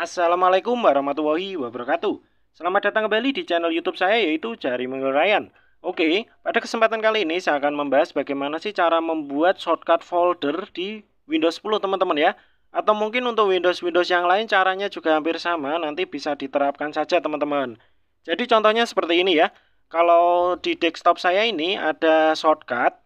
Assalamualaikum warahmatullahi wabarakatuh. Selamat datang kembali di channel YouTube saya yaitu Jari Mengel Ryan. Oke, pada kesempatan kali ini saya akan membahas bagaimana sih cara membuat shortcut folder di Windows 10 teman-teman ya. Atau mungkin untuk Windows-Windows yang lain caranya juga hampir sama, nanti bisa diterapkan saja teman-teman. Jadi contohnya seperti ini ya. Kalau di desktop saya ini ada shortcut.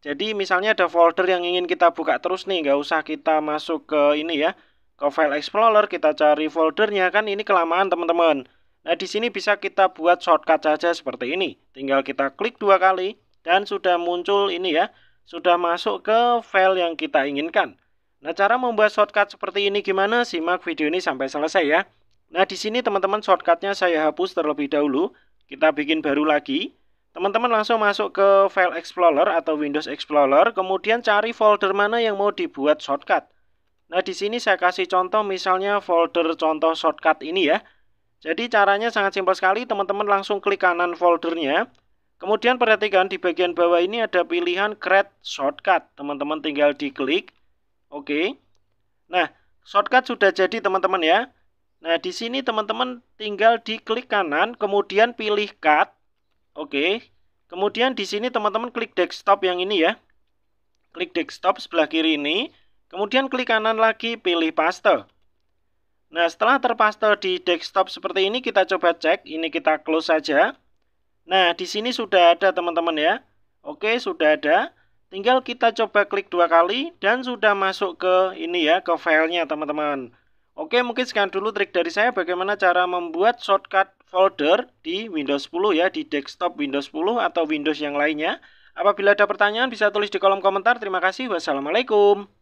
Jadi misalnya ada folder yang ingin kita buka terus nih, nggak usah kita masuk ke ini ya ke file explorer kita cari foldernya kan ini kelamaan teman-teman nah di sini bisa kita buat shortcut saja seperti ini tinggal kita klik dua kali dan sudah muncul ini ya sudah masuk ke file yang kita inginkan nah cara membuat shortcut seperti ini gimana simak video ini sampai selesai ya nah di sini teman-teman shortcutnya saya hapus terlebih dahulu kita bikin baru lagi Teman-teman langsung masuk ke File Explorer atau Windows Explorer, kemudian cari folder mana yang mau dibuat shortcut. Nah, di sini saya kasih contoh misalnya folder contoh shortcut ini ya. Jadi caranya sangat simpel sekali, teman-teman langsung klik kanan foldernya. Kemudian perhatikan di bagian bawah ini ada pilihan create shortcut. Teman-teman tinggal diklik. Oke. Nah, shortcut sudah jadi teman-teman ya. Nah, di sini teman-teman tinggal diklik kanan, kemudian pilih cut. Oke. Kemudian di sini teman-teman klik desktop yang ini ya. Klik desktop sebelah kiri ini. Kemudian klik kanan lagi pilih paste. Nah, setelah terpaste di desktop seperti ini kita coba cek, ini kita close saja. Nah, di sini sudah ada teman-teman ya. Oke, sudah ada. Tinggal kita coba klik dua kali dan sudah masuk ke ini ya, ke filenya teman-teman. Oke, mungkin sekian dulu trik dari saya bagaimana cara membuat shortcut folder di Windows 10 ya, di desktop Windows 10 atau Windows yang lainnya. Apabila ada pertanyaan bisa tulis di kolom komentar. Terima kasih. Wassalamualaikum.